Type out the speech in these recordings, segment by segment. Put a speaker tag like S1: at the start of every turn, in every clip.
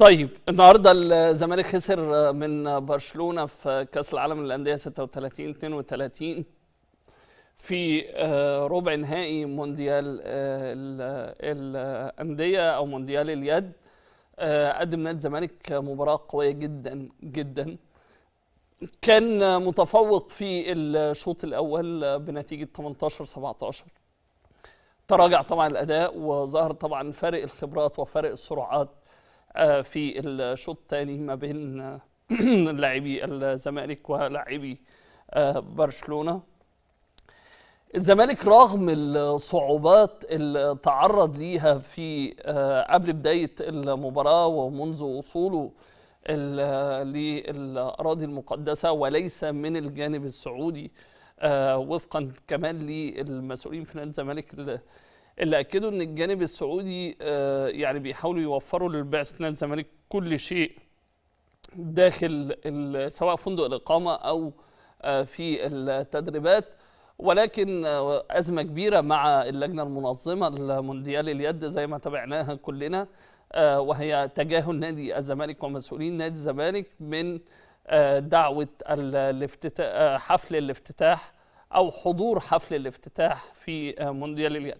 S1: طيب النهارده الزمالك خسر آه، من برشلونه في كاس العالم للانديه 36 32 في آه، ربع نهائي مونديال آه، الانديه او مونديال اليد قدم نادي الزمالك مباراه قويه جدا جدا كان متفوق في الشوط الاول بنتيجه 18 17 تراجع طبعا الاداء وظهر طبعا فارق الخبرات وفارق السرعات آه، في الشوط الثاني ما بين لاعبي الزمالك ولاعبي آه، برشلونه الزمالك رغم الصعوبات اللي تعرض ليها في آه، قبل بدايه المباراه ومنذ وصوله للاراضي المقدسه وليس من الجانب السعودي وفقا كمان للمسؤولين في نادي الزمالك اللي اللي اكدوا ان الجانب السعودي آه، يعني بيحاولوا يوفروا للبعثه نادي الزمالك كل شيء داخل سواء فندق الاقامه او آه، في التدريبات ولكن آه، ازمه كبيره مع اللجنه المنظمه لمونديال اليد زي ما تابعناها كلنا وهي تجاهل نادي الزمالك ومسؤولين نادي الزمالك من دعوه الافتتاح حفل الافتتاح او حضور حفل الافتتاح في مونديال اليد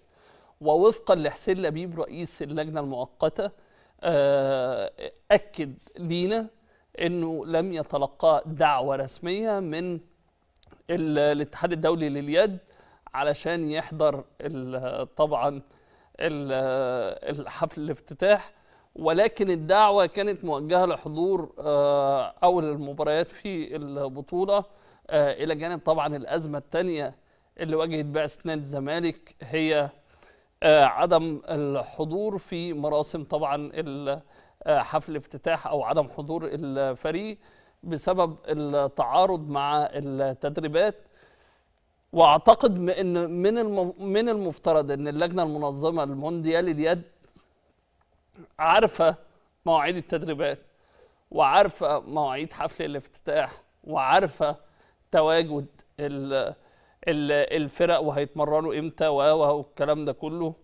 S1: ووفقا لحسين لبيب رئيس اللجنه المؤقته آه، اكد لينا انه لم يتلقى دعوه رسميه من الاتحاد الدولي لليد علشان يحضر طبعا الحفل الافتتاح ولكن الدعوة كانت موجهة لحضور آه، أول المباريات في البطولة آه، إلى جانب طبعا الأزمة الثانية اللي واجهت بعثه نادي الزمالك هي عدم الحضور في مراسم طبعا حفل افتتاح او عدم حضور الفريق بسبب التعارض مع التدريبات واعتقد ان من من المفترض ان اللجنه المنظمه المونديال اليد عارفه مواعيد التدريبات وعارفه مواعيد حفل الافتتاح وعارفه تواجد الفرق وهيتمرنوا امتى والكلام ده كله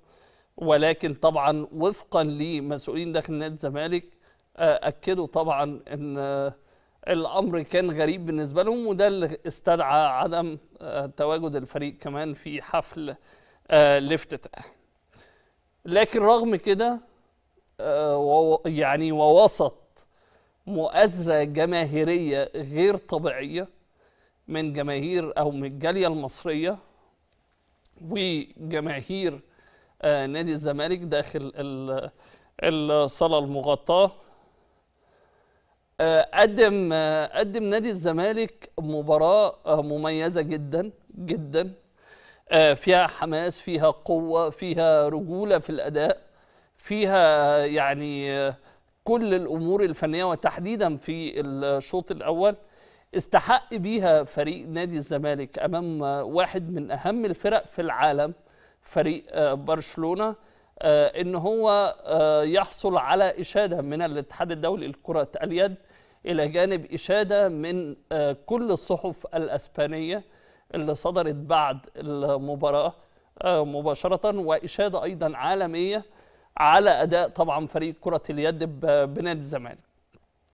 S1: ولكن طبعا وفقا لمسؤولين داخل نادي الزمالك آه، اكدوا طبعا ان آه، الامر كان غريب بالنسبه لهم وده اللي استدعى عدم آه، تواجد الفريق كمان في حفل الافتتاح لكن رغم كده يعني ووسط مؤازره جماهيريه غير طبيعيه من جماهير او من الجاليه المصريه وجماهير آه، نادي الزمالك داخل الصاله المغطاه آه، قدم آه، قدم نادي الزمالك مباراه مميزه جدا جدا فيها حماس فيها قوه فيها رجوله في الاداء فيها يعني كل الامور الفنيه وتحديدا في الشوط الاول استحق بيها فريق نادي الزمالك امام واحد من اهم الفرق في العالم فريق آه، برشلونه آه، ان هو آه، يحصل على اشاده من الاتحاد الدولي لكره اليد الى جانب اشاده من كل الصحف الاسبانيه اللي صدرت بعد المباراه مباشره واشاده ايضا عالميه على اداء طبعا فريق كره اليد بنادي الزمالك